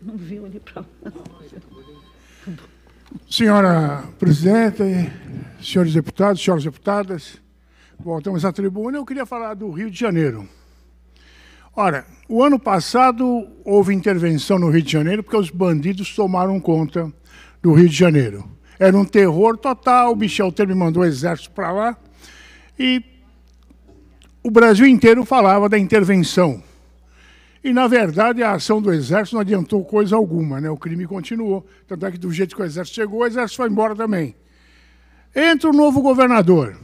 Não viu ali para Senhora Presidente, senhores deputados, senhoras deputadas, voltamos à tribuna. Eu queria falar do Rio de Janeiro. Ora, o ano passado houve intervenção no Rio de Janeiro porque os bandidos tomaram conta do Rio de Janeiro. Era um terror total, o Michel Temer mandou o exército para lá e o Brasil inteiro falava da intervenção. E, na verdade, a ação do Exército não adiantou coisa alguma, né? o crime continuou. Tanto é que, do jeito que o Exército chegou, o Exército foi embora também. Entra o novo governador.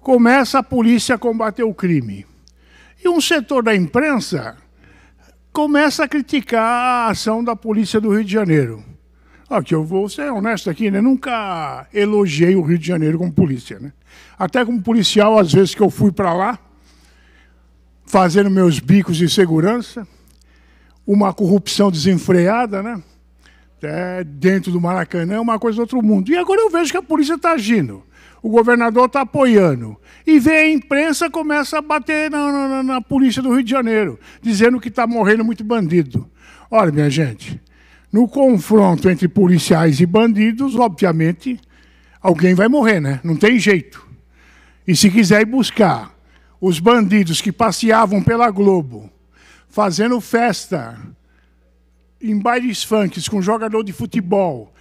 Começa a polícia a combater o crime. E um setor da imprensa começa a criticar a ação da polícia do Rio de Janeiro. Aqui eu vou ser honesto aqui, né? Nunca elogiei o Rio de Janeiro como polícia, né? Até como policial, às vezes que eu fui para lá, fazendo meus bicos de segurança, uma corrupção desenfreada, né? É, dentro do Maracanã, é uma coisa do outro mundo. E agora eu vejo que a polícia está agindo, o governador está apoiando. E vem a imprensa começa a bater na, na, na polícia do Rio de Janeiro, dizendo que está morrendo muito bandido. Olha, minha gente, no confronto entre policiais e bandidos, obviamente, alguém vai morrer, né? Não tem jeito. E se quiser ir buscar os bandidos que passeavam pela Globo, fazendo festa em bailes funks com jogador de futebol,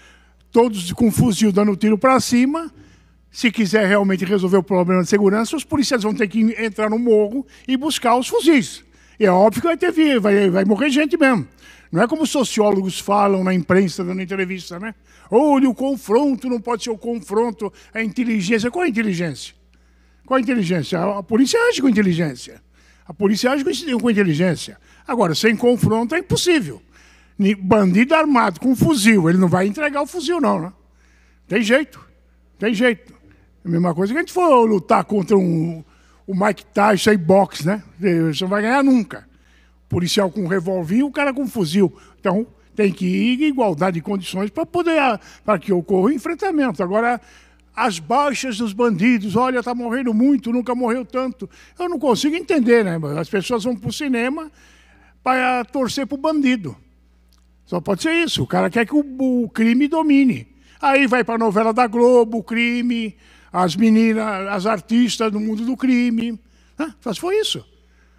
todos com fuzil dando tiro para cima. Se quiser realmente resolver o problema de segurança, os policiais vão ter que entrar no morro e buscar os fuzis. E é óbvio que vai ter vai, vai morrer gente mesmo. Não é como sociólogos falam na imprensa, dando entrevista, né? Olha, o confronto não pode ser o confronto, a inteligência. Qual é a inteligência? Qual a inteligência? A polícia age com inteligência. A polícia age com inteligência. Agora, sem confronto é impossível. Bandido armado com fuzil, ele não vai entregar o fuzil, não. Né? Tem jeito. Tem jeito. É a mesma coisa que a gente for lutar contra um, o Mike Tyson e boxe, né? Você não vai ganhar nunca. policial com um revolvinho, o cara com fuzil. Então, tem que ir em igualdade de condições para poder ah, para que ocorra o enfrentamento. Agora, as baixas dos bandidos. Olha, está morrendo muito, nunca morreu tanto. Eu não consigo entender, né? As pessoas vão para o cinema para torcer para o bandido. Só pode ser isso. O cara quer que o, o crime domine. Aí vai para a novela da Globo, o crime, as meninas, as artistas do mundo do crime. Mas foi isso.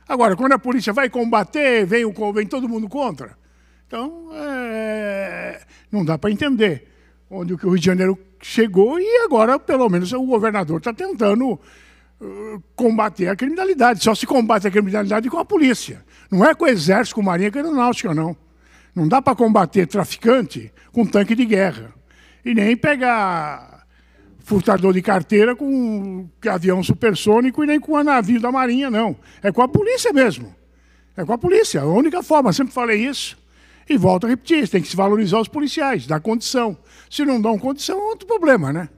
Agora, quando a polícia vai combater, vem, o, vem todo mundo contra. Então, é, não dá para entender onde o Rio de Janeiro chegou e agora, pelo menos, o governador está tentando uh, combater a criminalidade. Só se combate a criminalidade com a polícia. Não é com o exército, com a marinha, com a aeronáutica, não. Não dá para combater traficante com tanque de guerra. E nem pegar furtador de carteira com avião supersônico e nem com a navio da marinha, não. É com a polícia mesmo. É com a polícia. A única forma, sempre falei isso. E volto a repetir, tem que se valorizar os policiais, dar condição. Se não dão condição, é outro problema, né?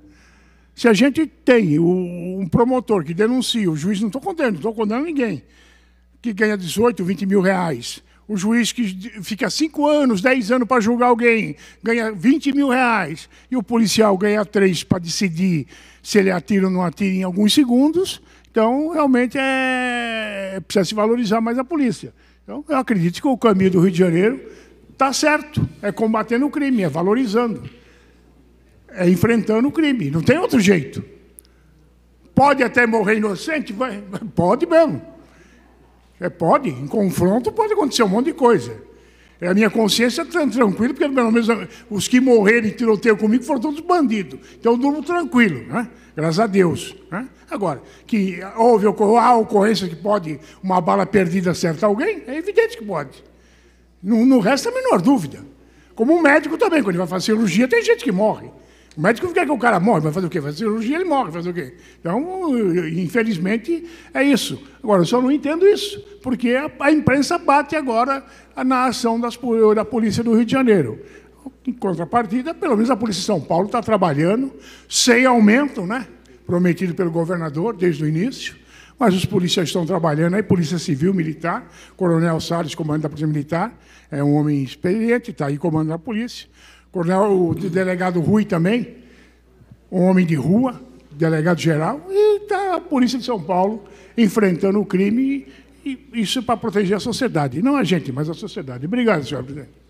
Se a gente tem um promotor que denuncia, o juiz, não estou condenando, não estou condenando ninguém, que ganha 18, 20 mil reais. O juiz que fica 5 anos, 10 anos para julgar alguém, ganha 20 mil reais. E o policial ganha 3 para decidir se ele atira ou não atira em alguns segundos. Então, realmente, é, é... precisa se valorizar mais a polícia. Então, eu acredito que o caminho do Rio de Janeiro Está certo, é combatendo o crime, é valorizando, é enfrentando o crime, não tem outro jeito. Pode até morrer inocente? Vai, pode mesmo. É, pode, em confronto pode acontecer um monte de coisa. É, a minha consciência está tranquila, porque pelo menos os que morreram em tiroteio comigo foram todos bandidos. Então eu durmo tranquilo, né? graças a Deus. Né? Agora, que houve a ocorrência que pode uma bala perdida acertar alguém, é evidente que pode. Não, não resta a menor dúvida. Como um médico também, quando ele vai fazer cirurgia, tem gente que morre. O médico quer que o cara morre, vai fazer o quê? Fazer cirurgia, ele morre, fazer o quê? Então, infelizmente, é isso. Agora, eu só não entendo isso, porque a, a imprensa bate agora na ação das, da polícia do Rio de Janeiro. Em contrapartida, pelo menos a polícia de São Paulo está trabalhando, sem aumento, né? prometido pelo governador desde o início mas os policiais estão trabalhando aí, Polícia Civil, Militar, Coronel Salles, comandante da Polícia Militar, é um homem experiente, está aí comandando a polícia. Coronel, o delegado Rui também, um homem de rua, delegado geral, e está a Polícia de São Paulo enfrentando o crime, e, e isso para proteger a sociedade. Não a gente, mas a sociedade. Obrigado, senhor presidente.